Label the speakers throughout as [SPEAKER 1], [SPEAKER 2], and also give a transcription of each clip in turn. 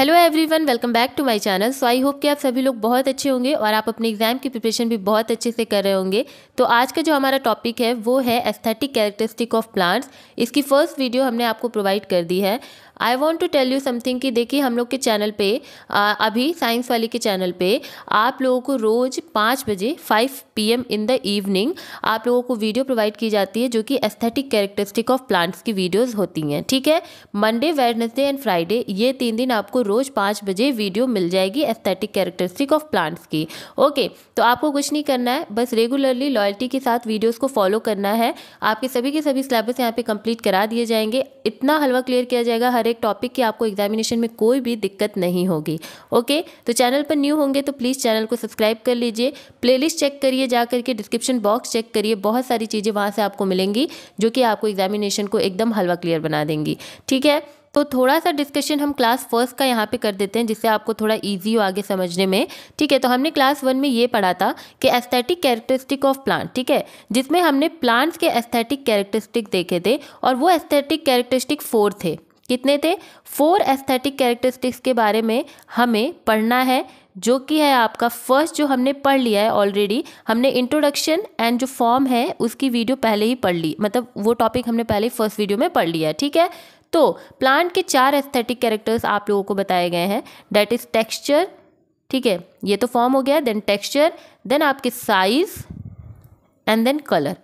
[SPEAKER 1] Hello everyone welcome back to my channel so I hope कि आप सभी लोग बहुत अच्छे होंगे और आप अपने एग्जाम की प्रिपरेशन भी बहुत अच्छे से कर रहे होंगे तो आज का जो हमारा टॉपिक है वो है एस्थेटिक कैरेक्टरिस्टिक ऑफ प्लांट्स इसकी फर्स्ट वीडियो हमने आपको प्रोवाइड कर दी है I want to tell you something कि देखिए हम लोग के चैनल पे आ, अभी साइंस वाली के चैनल पे आप लोगों को रोज़ पाँच बजे five P M in the evening आप लोगों को वीडियो प्रोवाइड की जाती है जो कि एस्थेटिक कैरेक्टरिस्टिक ऑफ प्लांट्स की वीडियोज़ होती हैं ठीक है मंडे वेडनेसडे एंड फ्राइडे ये तीन दिन आपको रोज़ पाँच बजे वीडियो मिल जाएगी एस्थेटिक कैरेक्टरिस्टिक ऑफ प्लांट्स की ओके तो आपको कुछ नहीं करना है बस रेगुलरली लॉयल्टी के साथ वीडियोस को फॉलो करना है आपके सभी के सभी सिलेबस यहाँ पे कंप्लीट करा दिए जाएंगे इतना हलवा क्लियर किया जाएगा हर एक टॉपिक की आपको एग्जामिनेशन में कोई भी दिक्कत नहीं होगी ओके तो चैनल पर न्यू होंगे तो प्लीज़ चैनल को सब्सक्राइब कर लीजिए प्लेलिस्ट चेक करिए जा करके डिस्क्रिप्शन बॉक्स चेक करिए बहुत सारी चीज़ें वहाँ से आपको मिलेंगी जो कि आपको एग्जामिनेशन को एकदम हलवा क्लियर बना देंगी ठीक है तो थोड़ा सा डिस्कशन हम क्लास फर्स्ट का यहाँ पे कर देते हैं जिससे आपको थोड़ा इजी हो आगे समझने में ठीक है तो हमने क्लास वन में ये पढ़ा था कि एस्थेटिक कैरेक्टरिस्टिक ऑफ प्लांट ठीक है जिसमें हमने प्लांट्स के एस्थेटिक कैरेक्टरिस्टिक देखे थे और वो एस्थेटिक कैरेक्टरिस्टिक फोर थे कितने थे फोर एस्थेटिक कैरेक्टरिस्टिक्स के बारे में हमें पढ़ना है जो कि है आपका फर्स्ट जो हमने पढ़ लिया है ऑलरेडी हमने इंट्रोडक्शन एंड जो फॉर्म है उसकी वीडियो पहले ही पढ़ ली मतलब वो टॉपिक हमने पहले ही फर्स्ट वीडियो में पढ़ लिया है ठीक है तो प्लांट के चार एस्थेटिक कैरेक्टर्स आप लोगों को बताए गए हैं डैट इज़ टेक्स्चर ठीक है ये तो फॉर्म हो गया देन टेक्स्चर देन आपके साइज़ एंड देन कलर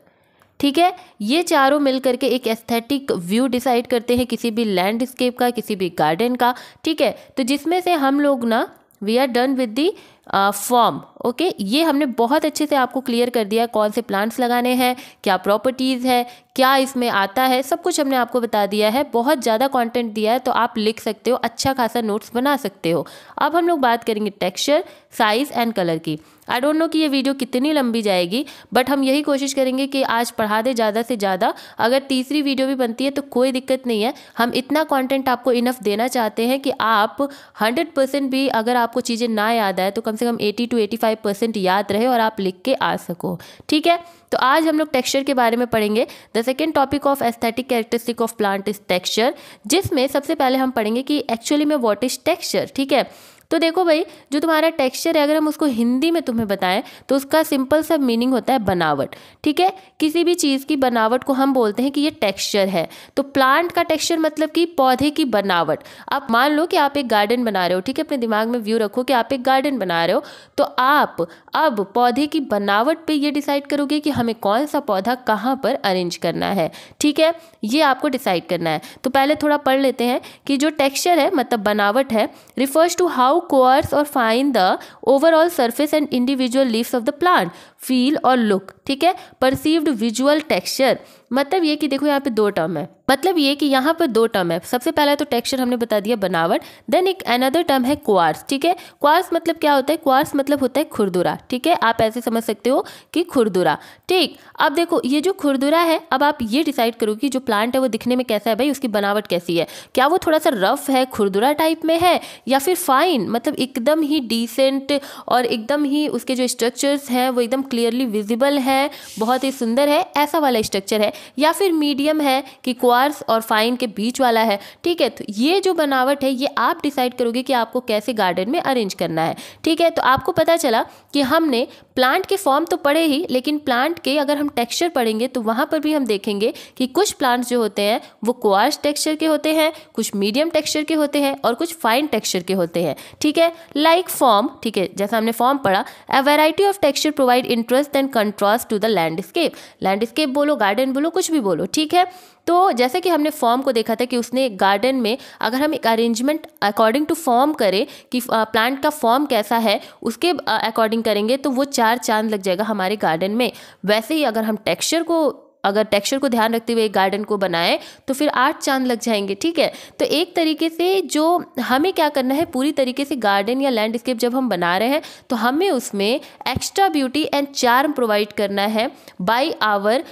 [SPEAKER 1] ठीक है ये चारों मिल करके एक एस्थेटिक व्यू डिसाइड करते हैं किसी भी लैंडस्केप का किसी भी गार्डन का ठीक है तो जिसमें से हम लोग ना we are done with the form okay ये हमने बहुत अच्छे से आपको क्लियर कर दिया कौन से प्लांट्स लगाने हैं क्या प्रॉपर्टीज़ है क्या इसमें आता है सब कुछ हमने आपको बता दिया है बहुत ज़्यादा कंटेंट दिया है तो आप लिख सकते हो अच्छा खासा नोट्स बना सकते हो अब हम लोग बात करेंगे टेक्सचर साइज़ एंड कलर की आई डोंट नो कि ये वीडियो कितनी लंबी जाएगी बट हम यही कोशिश करेंगे कि आज पढ़ा दें ज़्यादा से ज़्यादा अगर तीसरी वीडियो भी बनती है तो कोई दिक्कत नहीं है हम इतना कॉन्टेंट आपको इनफ देना चाहते हैं कि आप हंड्रेड भी अगर आपको चीज़ें ना याद आए तो कम से कम 80 टू 85 परसेंट याद रहे और आप लिख के आ सको ठीक है तो आज हम लोग टेक्सचर के बारे में पढ़ेंगे the second topic of aesthetic characteristic of plant is texture जिसमें सबसे पहले हम पढ़ेंगे कि एक्चुअली में वॉट इज टेक्सचर ठीक है तो देखो भाई जो तुम्हारा टेक्सचर है अगर हम उसको हिंदी में तुम्हें बताएं तो उसका सिंपल सा मीनिंग होता है बनावट ठीक है किसी भी चीज़ की बनावट को हम बोलते हैं कि ये टेक्सचर है तो प्लांट का टेक्सचर मतलब कि पौधे की बनावट आप मान लो कि आप एक गार्डन बना रहे हो ठीक है अपने दिमाग में व्यू रखो कि आप एक गार्डन बना रहे हो तो आप अब पौधे की बनावट पर यह डिसाइड करोगे कि हमें कौन सा पौधा कहाँ पर अरेंज करना है ठीक है ये आपको डिसाइड करना है तो पहले थोड़ा पढ़ लेते हैं कि जो टेक्सचर है मतलब बनावट है refers to how now or find the overall surface and individual leaves of the plant, feel or look. ठीक है परसीव्ड विजुअल टेक्सचर मतलब ये कि देखो यहाँ पे दो टर्म है मतलब ये कि यहाँ पर दो टर्म है सबसे पहला तो टेक्सचर हमने बता दिया बनावट देन एक अनदर टर्म है क्वार्स ठीक है क्वार्स मतलब क्या होता है क्वार्स मतलब होता है खुरदुरा ठीक है आप ऐसे समझ सकते हो कि खुरदुरा ठीक अब देखो ये जो खुरदुरा है अब आप ये डिसाइड करो कि जो प्लांट है वो दिखने में कैसा है भाई उसकी बनावट कैसी है क्या वो थोड़ा सा रफ है खुरदुरा टाइप में है या फिर फाइन मतलब एकदम ही डिसेंट और एकदम ही उसके जो स्ट्रक्चर्स हैं वो एकदम क्लियरली विजिबल है है बहुत ही सुंदर है ऐसा वाला स्ट्रक्चर है या फिर मीडियम है कि क्वार्स और फाइन के बीच वाला है ठीक है तो ये जो बनावट है ये आप डिसाइड करोगे कि आपको कैसे गार्डन में अरेंज करना है ठीक है तो आपको पता चला कि हमने प्लांट के फॉर्म तो पढ़े ही लेकिन प्लांट के अगर हम टेक्स्चर पढ़ेंगे तो वहाँ पर भी हम देखेंगे कि कुछ प्लांट्स जो होते हैं वो क्वार्स टेक्स्चर के होते हैं कुछ मीडियम टेक्स्चर के होते हैं और कुछ फाइन टेक्स्चर के होते हैं ठीक है लाइक फॉर्म ठीक है जैसा हमने फॉर्म पढ़ा a variety of texture provide interest and contrast to the landscape landscape बोलो गार्डन बोलो कुछ भी बोलो ठीक है तो जैसे कि हमने फॉर्म को देखा था कि उसने गार्डन में अगर हम एक अरेंजमेंट अकॉर्डिंग टू फॉर्म करें कि प्लांट का फॉर्म कैसा है उसके अकॉर्डिंग करेंगे तो वो चार चांद लग जाएगा हमारे गार्डन में वैसे ही अगर हम टेक्स्चर को अगर टेक्सचर को ध्यान रखते हुए एक गार्डन को बनाएं तो फिर आठ चांद लग जाएंगे ठीक है तो एक तरीके से जो हमें क्या करना है पूरी तरीके से गार्डन या लैंडस्केप जब हम बना रहे हैं तो हमें उसमें extra beauty and charm provide करना है by our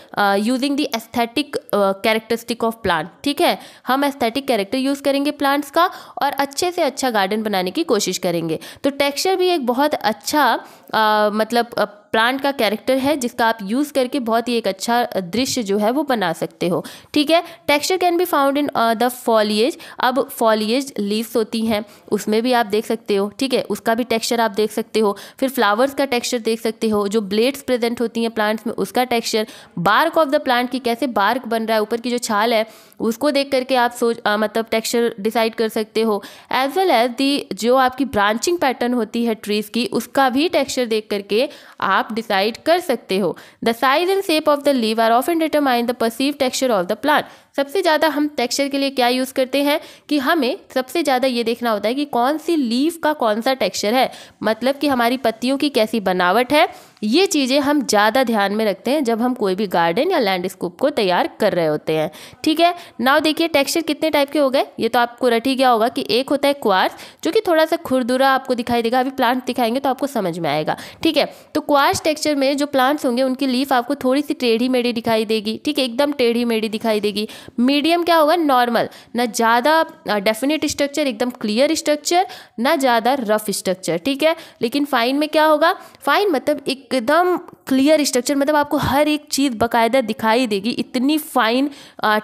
[SPEAKER 1] using the aesthetic characteristic of plant ठीक है हम एस्थेटिक कैरेक्टर यूज़ करेंगे प्लांट्स का और अच्छे से अच्छा गार्डन बनाने की कोशिश करेंगे तो टेक्स्चर भी एक बहुत अच्छा uh, मतलब uh, प्लांट का कैरेक्टर है जिसका आप यूज़ करके बहुत ही एक अच्छा दृश्य जो है वो बना सकते हो ठीक है texture can be found in the foliage अब फॉलिएज लीव्स होती हैं उसमें भी आप देख सकते हो ठीक है उसका भी टेक्सचर आप देख सकते हो फिर फ्लावर्स का टेक्सचर देख सकते हो जो ब्लेड्स प्रेजेंट होती हैं प्लांट्स में उसका texture bark of the plant की कैसे बार्क बन रहा है ऊपर की जो छाल है उसको देख करके आप सोच आ, मतलब टेक्सचर डिसाइड कर सकते हो एज वेल एज दी जो आपकी ब्रांचिंग पैटर्न होती है ट्रीज़ की उसका भी टेक्सचर देख करके आप आप डिसाइड कर सकते हो the size and shape of the leave are and determine the perceive texture of the plant सबसे ज़्यादा हम टेक्सचर के लिए क्या यूज़ करते हैं कि हमें सबसे ज़्यादा ये देखना होता है कि कौन सी लीव का कौन सा टेक्सचर है मतलब कि हमारी पत्तियों की कैसी बनावट है ये चीज़ें हम ज़्यादा ध्यान में रखते हैं जब हम कोई भी गार्डन या लैंडस्कोप को तैयार कर रहे होते हैं ठीक है नाव देखिए टेक्सचर कितने टाइप के हो गए ये तो आपको रट ही गया होगा कि एक होता है क्वार्स जो कि थोड़ा सा खुरदुरा आपको दिखाई देगा अभी प्लांट दिखाएंगे तो आपको समझ में आएगा ठीक है तो क्वार्स टेक्स्चर में जो प्लांट्स होंगे उनकी लीफ आपको थोड़ी सी टेढ़ी मेढ़ी दिखाई देगी ठीक है एकदम टेढ़ी मेढ़ी दिखाई देगी मीडियम क्या होगा नॉर्मल ना ज़्यादा डेफिनेट स्ट्रक्चर एकदम क्लियर स्ट्रक्चर ना ज़्यादा रफ स्ट्रक्चर ठीक है लेकिन फाइन में क्या होगा फाइन मतलब एक एकदम क्लियर स्ट्रक्चर मतलब आपको हर एक चीज़ बकायदा दिखाई देगी इतनी फाइन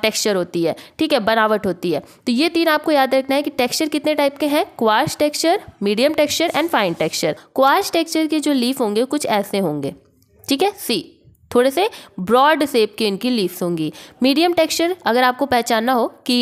[SPEAKER 1] टेक्सचर होती है ठीक है बनावट होती है तो ये तीन आपको याद रखना है कि टेक्सचर कितने टाइप के हैं coarse texture medium texture and fine texture coarse texture के जो लीफ होंगे कुछ ऐसे होंगे ठीक है सी थोड़े से ब्रॉड सेप के इनकी लीव्स होंगी मीडियम टेक्सचर अगर आपको पहचानना हो कि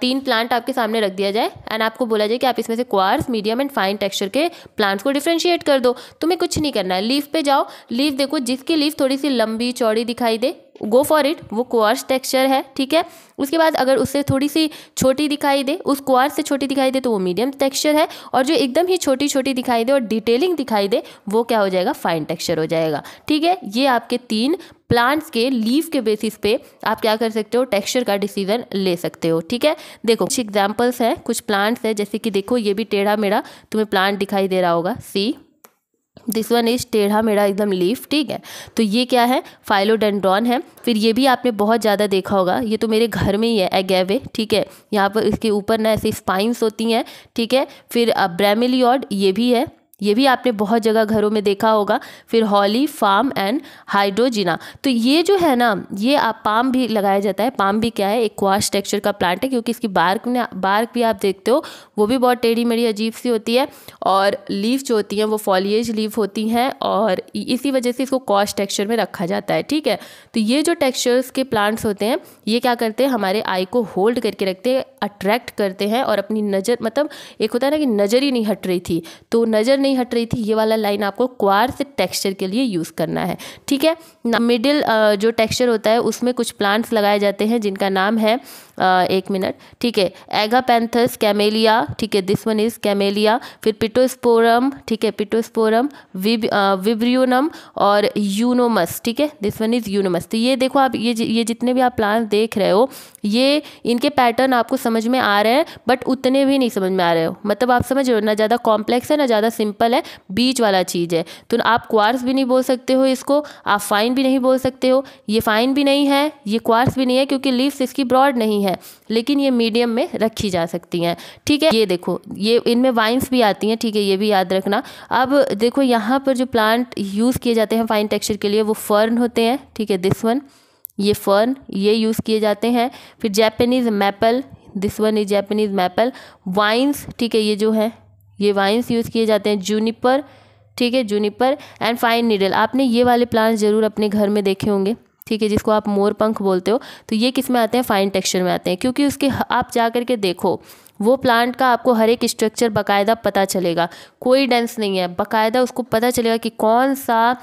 [SPEAKER 1] तीन प्लांट आपके सामने रख दिया जाए एंड आपको बोला जाए कि आप इसमें से coarse medium and fine texture के प्लांट्स को डिफ्रेंशिएट कर दो तुम्हें कुछ नहीं करना है लीफ पे जाओ लीव देखो जिसकी लीव थोड़ी सी लंबी चौड़ी दिखाई दे गो फॉर इट वो क्वार्स टेक्सचर है ठीक है उसके बाद अगर उससे थोड़ी सी छोटी दिखाई दे उस क्वार्स से छोटी दिखाई दे तो वो मीडियम टेक्सचर है और जो एकदम ही छोटी छोटी दिखाई दे और डिटेलिंग दिखाई दे वो क्या हो जाएगा फाइन टेक्सचर हो जाएगा ठीक है ये आपके तीन प्लांट्स के लीव के बेसिस पे आप क्या कर सकते हो टेक्सचर का डिसीजन ले सकते हो ठीक है देखो कुछ एग्जाम्पल्स हैं कुछ प्लांट्स हैं जैसे कि देखो ये भी टेढ़ा मेढ़ा तुम्हें प्लांट दिखाई दे रहा होगा सी दिस वन इज टेढ़ा मेढ़ा एकदम लीफ ठीक है तो ये क्या है फाइलोडेंड्रॉन है फिर ये भी आपने बहुत ज़्यादा देखा होगा ये तो मेरे घर में ही है एगेवे ठीक है यहाँ पर इसके ऊपर ना ऐसे स्पाइंस होती हैं ठीक है फिर ब्रेमिलियॉड uh, ये भी है ये भी आपने बहुत जगह घरों में देखा होगा फिर हॉली फार्म एंड हाइड्रोजिना तो ये जो है ना ये आप पाम भी लगाया जाता है पाम भी क्या है एक क्वाश टेक्सचर का प्लांट है क्योंकि इसकी बार्क ने बार्क भी आप देखते हो वो भी बहुत टेढ़ी मेढ़ी अजीब सी होती है और लीव जो होती हैं वो फॉलिएज लीव होती हैं और इसी वजह से इसको क्वाश टेक्स्चर में रखा जाता है ठीक है तो ये जो टेक्स्चर्स के प्लांट्स होते हैं ये क्या करते हैं हमारे आई को होल्ड करके रखते हैं अट्रैक्ट करते हैं और अपनी नज़र मतलब एक होता है ना कि नज़र ही नहीं हट रही थी तो नज़र नहीं हट रही थी ये वाला लाइन आपको क्वार्स टेक्स्चर के लिए यूज़ करना है ठीक है मिडिल जो टेक्स्चर होता है उसमें कुछ प्लांट्स लगाए जाते हैं जिनका नाम है एक मिनट ठीक है एगापैंथस कैमेलिया ठीक है दिस वन इज़ कैमेलिया फिर पिटोस्पोरम ठीक है पिटोस्पोरम विब्रियोनम और यूनोमस ठीक है दिस वन इज़ यूनोमस तो ये देखो आप ये ये जितने भी आप प्लांट देख रहे हो ये इनके पैटर्न आपको समझ में आ रहे हैं बट उतने भी नहीं समझ में आ रहे हो मतलब आप समझ रहे हो ना ज़्यादा कॉम्प्लेक्स है ना ज़्यादा सिंपल है बीच वाला चीज़ है तो आप क्वार्स भी नहीं बोल सकते हो इसको आप फाइन भी नहीं बोल सकते हो ये फाइन भी नहीं है ये क्वार्स भी नहीं है क्योंकि लीव्स इसकी ब्रॉड नहीं है है लेकिन ये मीडियम में रखी जा सकती हैं ठीक है ये देखो ये इनमें वाइन्स भी आती हैं ठीक है ये भी याद रखना अब देखो यहाँ पर जो प्लांट यूज़ किए जाते हैं फाइन टेक्सचर के लिए वो फर्न होते हैं ठीक है दिस वन ये फर्न ये यूज़ किए जाते हैं फिर Japanese maple this one is Japanese maple vines ठीक है ये जो है ये वाइन्स यूज़ किए जाते हैं जूनिपर ठीक है जूनिपर एंड फाइन नीडल आपने ये वाले प्लांट्स ज़रूर अपने घर में देखे होंगे ठीक है जिसको आप मोर पंख बोलते हो तो ये किस में आते हैं फाइन टेक्सचर में आते हैं क्योंकि उसके आप जा करके देखो वो प्लांट का आपको हर एक स्ट्रक्चर बाकायदा पता चलेगा कोई डेंस नहीं है बाकायदा उसको पता चलेगा कि कौन सा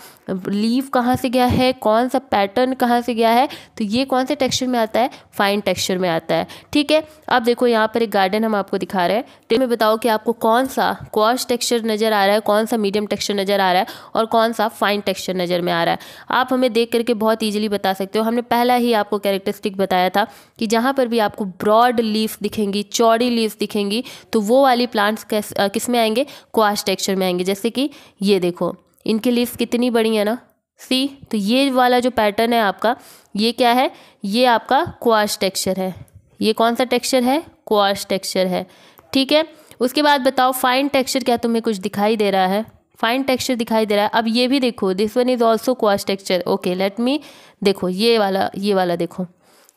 [SPEAKER 1] लीव कहाँ से गया है कौन सा पैटर्न कहाँ से गया है तो ये कौन से टेक्सचर में आता है फाइन टेक्सचर में आता है ठीक है अब देखो यहाँ पर एक गार्डन हम आपको दिखा रहे हैं तो में बताओ कि आपको कौन सा क्वाश टेक्स्चर नज़र आ रहा है कौन सा मीडियम टेक्स्चर नज़र आ रहा है और कौन सा फाइन टेक्स्चर नज़र में आ रहा है आप हमें देख करके बहुत ईजिली बता सकते हो हमने पहला ही आपको कैरेक्टरिस्टिक बताया था कि जहाँ पर भी आपको ब्रॉड लीफ दिखेंगी चौड़ी लीव्स दिखेंगी तो वो वाली प्लांट्स किस में आएंगे क्वास टेक्सचर में आएंगे जैसे कि ये देखो इनके लीव्स कितनी बड़ी है ना सी तो ये वाला जो पैटर्न है आपका ये क्या है ये आपका क्वास टेक्सचर है ये कौन सा टेक्सचर है क्वास टेक्सचर है ठीक है उसके बाद बताओ फाइन टेक्सचर क्या तुम्हें कुछ दिखाई दे रहा है फाइन टेक्सचर दिखाई दे रहा है अब ये भी देखो this one is also coarse texture okay let me देखो ये वाला ये वाला देखो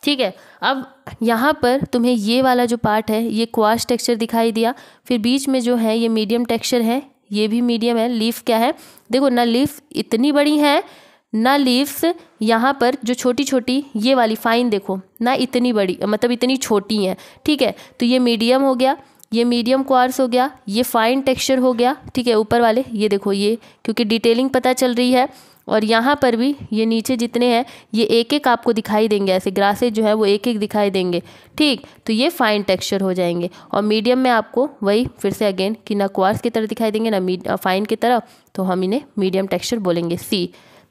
[SPEAKER 1] ठीक है अब यहाँ पर तुम्हें ये वाला जो पार्ट है ये क्वाश टेक्सचर दिखाई दिया फिर बीच में जो है ये मीडियम टेक्सचर है ये भी मीडियम है लीफ क्या है देखो ना लीफ इतनी बड़ी है ना लीव्स यहाँ पर जो छोटी छोटी ये वाली फाइन देखो ना इतनी बड़ी मतलब इतनी छोटी हैं ठीक है तो ये मीडियम हो गया ये मीडियम क्वार्स हो गया ये फाइन टेक्सचर हो गया ठीक है ऊपर वाले ये देखो ये क्योंकि डिटेलिंग पता चल रही है और यहाँ पर भी ये नीचे जितने हैं ये एक एक आपको दिखाई देंगे ऐसे ग्रासेज जो है वो एक एक दिखाई देंगे ठीक तो ये फाइन टेक्सचर हो जाएंगे और मीडियम में आपको वही फिर से अगेन कि ना क्वार्स की तरह दिखाई देंगे ना फाइन की तरह तो हम इन्हें मीडियम टेक्सचर बोलेंगे see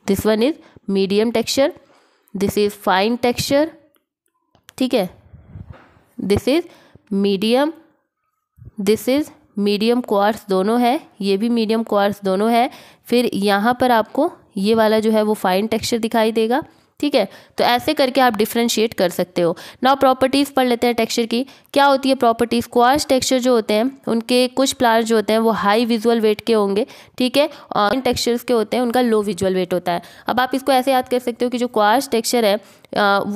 [SPEAKER 1] this one is medium texture this is fine texture ठीक है this is medium this is medium coarse दोनों है ये भी मीडियम क्वार्स दोनों है फिर यहाँ पर आपको ये वाला जो है वो फाइन टेक्सचर दिखाई देगा ठीक है तो ऐसे करके आप डिफ्रेंशिएट कर सकते हो ना प्रॉपर्टीज़ पढ़ लेते हैं टेक्सचर की क्या होती है प्रॉपर्टीज़ क्वार्स टेक्सचर जो होते हैं उनके कुछ प्लांट्स जो होते हैं वो हाई विजुअल वेट के होंगे ठीक है और इन टेक्सचर्स के होते हैं उनका लो विजुअल वेट होता है अब आप इसको ऐसे याद कर सकते हो कि जो क्वार्स टेक्स्चर है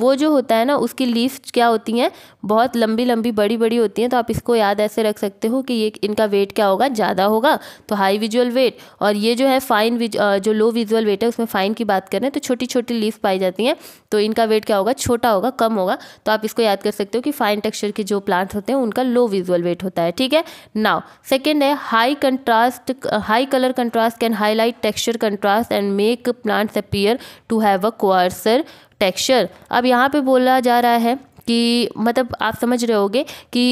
[SPEAKER 1] वो जो होता है ना उसकी लीव क्या होती हैं बहुत लंबी लंबी बड़ी बड़ी होती हैं तो आप इसको याद ऐसे रख सकते हो कि ये इनका वेट क्या होगा ज़्यादा होगा तो हाई विजुअल वेट और ये जो है फाइन जो लो विजुअल वेट है उसमें फाइन की बात करें तो छोटी छोटी लीव पाई जाती रहती हैं तो इनका वेट क्या होगा छोटा होगा कम होगा तो आप इसको याद कर सकते हो कि फाइन टेक्सचर के जो प्लांट्स होते हैं उनका लो विजुअल वेट होता है ठीक है नाउ सेकेंड है high contrast high colour contrast can highlight texture contrast and make plants appear to have a coarser texture अब यहाँ पे बोला जा रहा है कि मतलब आप समझ रहे होगे कि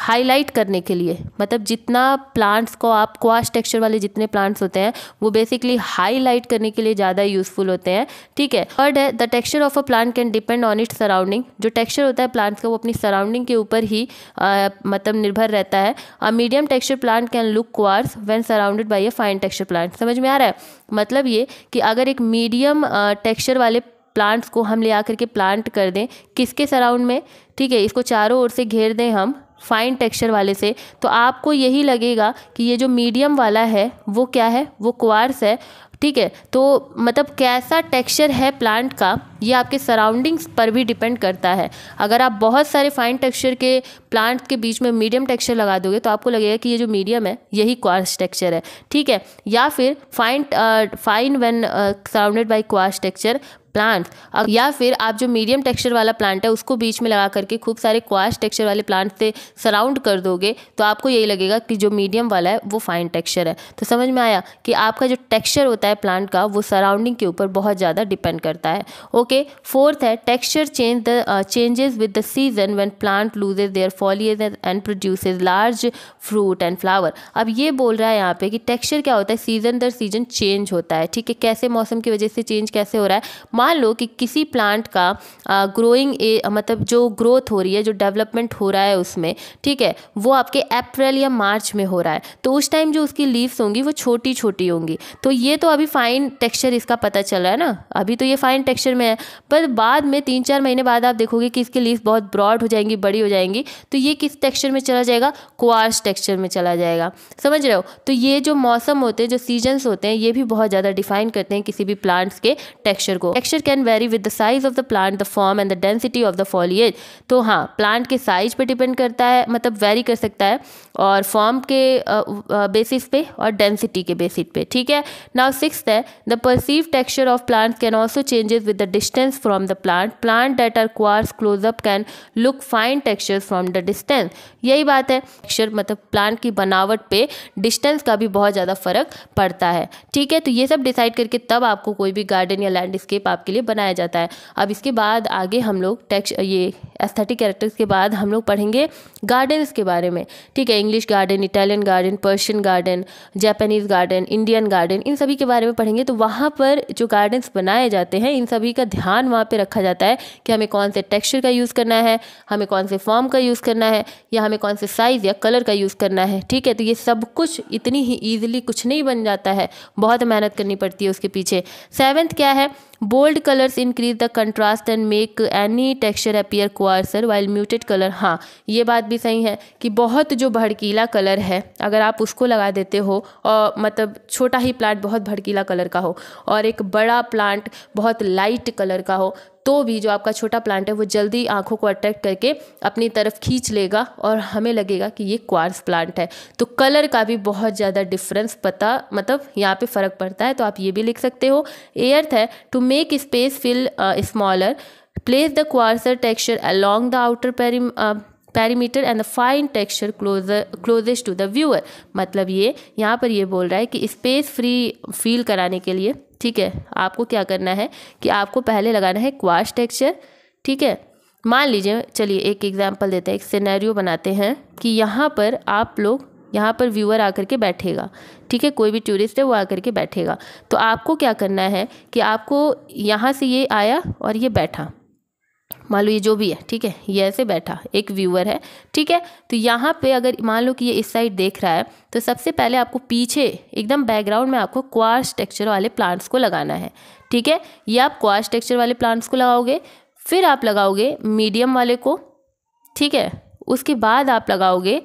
[SPEAKER 1] हाईलाइट करने के लिए मतलब जितना प्लांट्स को आप क्वाश टेक्सचर वाले जितने प्लांट्स होते हैं वो बेसिकली हाईलाइट करने के लिए ज़्यादा यूजफुल होते हैं ठीक है थर्ड है the texture of a plant can depend on it surrounding जो टेक्सचर होता है प्लांट्स का वो अपनी सराउंडिंग के ऊपर ही आ, मतलब निर्भर रहता है a medium texture plant can look coarse when surrounded by a fine texture plant समझ में आ रहा है मतलब ये कि अगर एक मीडियम टेक्सचर वाले प्लांट्स को हम ले आकर के प्लांट कर दें किसके सराउंड में ठीक है इसको चारों ओर से घेर दें हम फाइन टेक्सचर वाले से तो आपको यही लगेगा कि ये जो मीडियम वाला है वो क्या है वो क्वार्स है ठीक है तो मतलब कैसा टेक्सचर है प्लांट का ये आपके सराउंडिंग्स पर भी डिपेंड करता है अगर आप बहुत सारे फाइन टेक्सचर के प्लांट के बीच में मीडियम टेक्सचर लगा दोगे तो आपको लगेगा कि ये जो मीडियम है यही क्वार्स टेक्सचर है ठीक है या फिर fine fine when surrounded by coarse texture plant या फिर आप जो मीडियम टेक्सचर वाला प्लांट है उसको बीच में लगा करके खूब सारे क्वाश टेक्सचर वाले प्लांट से सराउंड कर दोगे तो आपको यही लगेगा कि जो मीडियम वाला है वो फाइन टेक्सचर है तो समझ में आया कि आपका जो टेक्सचर होता है प्लांट का वो सराउंडिंग के ऊपर बहुत ज़्यादा डिपेंड करता है ओके फोर्थ है texture change the changes with the season when plant loses their foliage and produce large fruit and flower अब ये बोल रहा है यहाँ पे कि टेक्सचर क्या होता है सीजन दर सीजन चेंज होता है ठीक है कैसे मौसम की वजह से चेंज कैसे हो रहा है मान लो कि किसी प्लांट का ग्रोइंग मतलब जो ग्रोथ हो रही है जो डेवलपमेंट हो रहा है उसमें ठीक है वो आपके अप्रैल या मार्च में हो रहा है तो उस टाइम जो उसकी लीव्स होंगी वो छोटी छोटी होंगी तो ये तो अभी फाइन टेक्स्चर इसका पता चल रहा है ना अभी तो ये फाइन टेक्स्चर में है पर बाद में तीन चार महीने बाद आप देखोगे कि इसकी लीव्स बहुत ब्रॉड हो जाएंगी बड़ी हो जाएंगी तो ये किस टेक्स्चर में चला जाएगा क्वार्स टेक्स्चर में चला जाएगा समझ रहे हो तो ये जो मौसम होते हैं जो सीजन्स होते हैं ये भी बहुत ज़्यादा डिफाइन करते हैं किसी भी प्लांट्स के टेक्स्चर को texture texture can vary with the size of the plant the form and the density of the foliage तो हाँ प्लांट के साइज पे डिपेंड करता है मतलब वेरी कर सकता है और फॉर्म के बेसिस पे और डेंसिटी के बेसिस पे ठीक है नाउ सिक्स है the perceive texture of plants can also changes with the distance from the plant plant that are coarse close up can look fine texture from the distance यही बात है टेक्सचर मतलब plant की बनावट पे डिस्टेंस का भी बहुत ज़्यादा फर्क पड़ता है ठीक है तो ये सब डिसाइड करके तब आपको कोई भी गार्डन या लैंडस्केप आप आपके लिए बनाया जाता है अब इसके बाद आगे हम लोग टैक्स ये एस्थेटिक कैरेक्टर्स के बाद हम लोग पढ़ेंगे गार्डन्स के बारे में ठीक है English garden Italian garden Persian garden Japanese garden Indian garden इन सभी के बारे में पढ़ेंगे तो वहाँ पर जो गार्डन्स बनाए जाते हैं इन सभी का ध्यान वहाँ पर रखा जाता है कि हमें कौन से टेक्स्चर का यूज़ करना है हमें कौन से फॉर्म का यूज़ करना है या हमें कौन से साइज़ या कलर का यूज़ करना है ठीक है तो ये सब कुछ इतनी ही ईजिली कुछ नहीं बन जाता है बहुत मेहनत करनी पड़ती है उसके पीछे सेवन्थ क्या है bold colours increase the contrast and make any texture appear क्वा मॉइस्चर वाइल म्यूटेड कलर हाँ ये बात भी सही है कि बहुत जो भड़कीला कलर है अगर आप उसको लगा देते हो और मतलब छोटा ही प्लांट बहुत भड़कीला कलर का हो और एक बड़ा प्लांट बहुत लाइट कलर का हो तो भी जो आपका छोटा प्लांट है वो जल्दी आंखों को अट्रैक्ट करके अपनी तरफ खींच लेगा और हमें लगेगा कि ये क्वार्स प्लांट है तो कलर का भी बहुत ज़्यादा डिफरेंस पता मतलब यहाँ पे फ़र्क पड़ता है तो आप ये भी लिख सकते हो एयर्थ है to make space feel smaller Place the coarser texture along the outer perim, uh, perimeter and the fine texture closest to the viewer मतलब ये यहाँ पर ये बोल रहा है कि स्पेस फ्री फील कराने के लिए ठीक है आपको क्या करना है कि आपको पहले लगाना है क्वाश टेक्सचर ठीक है मान लीजिए चलिए एक एग्जाम्पल देते हैं एक सिनेरियो बनाते हैं कि यहाँ पर आप लोग यहाँ पर व्यूअर आकर के बैठेगा ठीक है कोई भी टूरिस्ट है वो आकर के बैठेगा तो आपको क्या करना है कि आपको यहाँ से ये आया और ये बैठा मान लो ये जो भी है ठीक है ये ऐसे बैठा एक व्यूअर है ठीक है तो यहाँ पे अगर मान लो कि ये इस साइड देख रहा है तो सबसे पहले आपको पीछे एकदम बैकग्राउंड में आपको क्वार्स टेक्स्चर वाले प्लांट्स को लगाना है ठीक है ये आप क्वार्स टेक्स्चर वाले प्लांट्स को लगाओगे फिर आप लगाओगे मीडियम वाले को ठीक है उसके बाद आप लगाओगे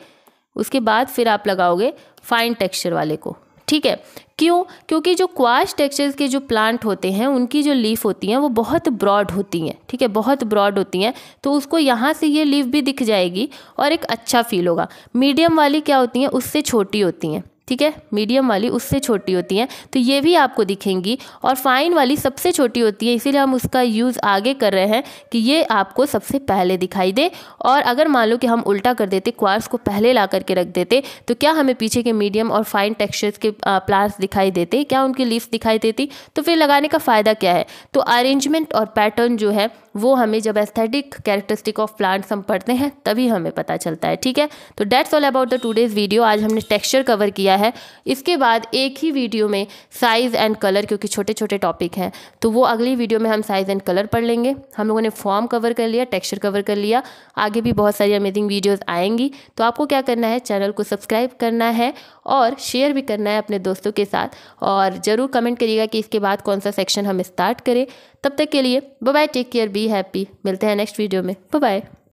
[SPEAKER 1] उसके बाद फिर आप लगाओगे फाइन टेक्स्चर वाले को ठीक है क्यों क्योंकि जो क्वाश टेक्सचर्स के जो प्लांट होते हैं उनकी जो लीफ होती हैं वो बहुत ब्रॉड होती हैं ठीक है बहुत ब्रॉड होती हैं तो उसको यहाँ से ये लीफ भी दिख जाएगी और एक अच्छा फील होगा मीडियम वाली क्या होती हैं उससे छोटी होती हैं ठीक है मीडियम वाली उससे छोटी होती हैं तो ये भी आपको दिखेंगी और फाइन वाली सबसे छोटी होती है इसीलिए हम उसका यूज़ आगे कर रहे हैं कि ये आपको सबसे पहले दिखाई दे और अगर मान लो कि हम उल्टा कर देते क्वार्स को पहले ला करके रख देते तो क्या हमें पीछे के मीडियम और फाइन टेक्स्चर्स के प्लांट्स दिखाई देते क्या उनकी लीव्स दिखाई देती तो फिर लगाने का फ़ायदा क्या है तो अरेंजमेंट और पैटर्न जो है वो हमें जब एस्थेटिक कैरेक्टरिस्टिक ऑफ प्लांट्स हम पढ़ते हैं तभी हमें पता चलता है ठीक है तो that's all about the today's video आज हमने टेक्स्चर कवर किया है इसके बाद एक ही वीडियो में साइज़ एंड कलर क्योंकि छोटे छोटे टॉपिक हैं तो वो अगली वीडियो में हम साइज़ एंड कलर पढ़ लेंगे हम लोगों ने फॉर्म कवर कर लिया टेक्स्चर कवर कर लिया आगे भी बहुत सारी अमेजिंग वीडियोज़ आएंगी तो आपको क्या करना है चैनल को सब्सक्राइब करना है और शेयर भी करना है अपने दोस्तों के साथ और ज़रूर कमेंट करिएगा कि इसके बाद कौन सा सेक्शन हम स्टार्ट करें तब तक के लिए bye take care be happy मिलते हैं नेक्स्ट वीडियो में बाय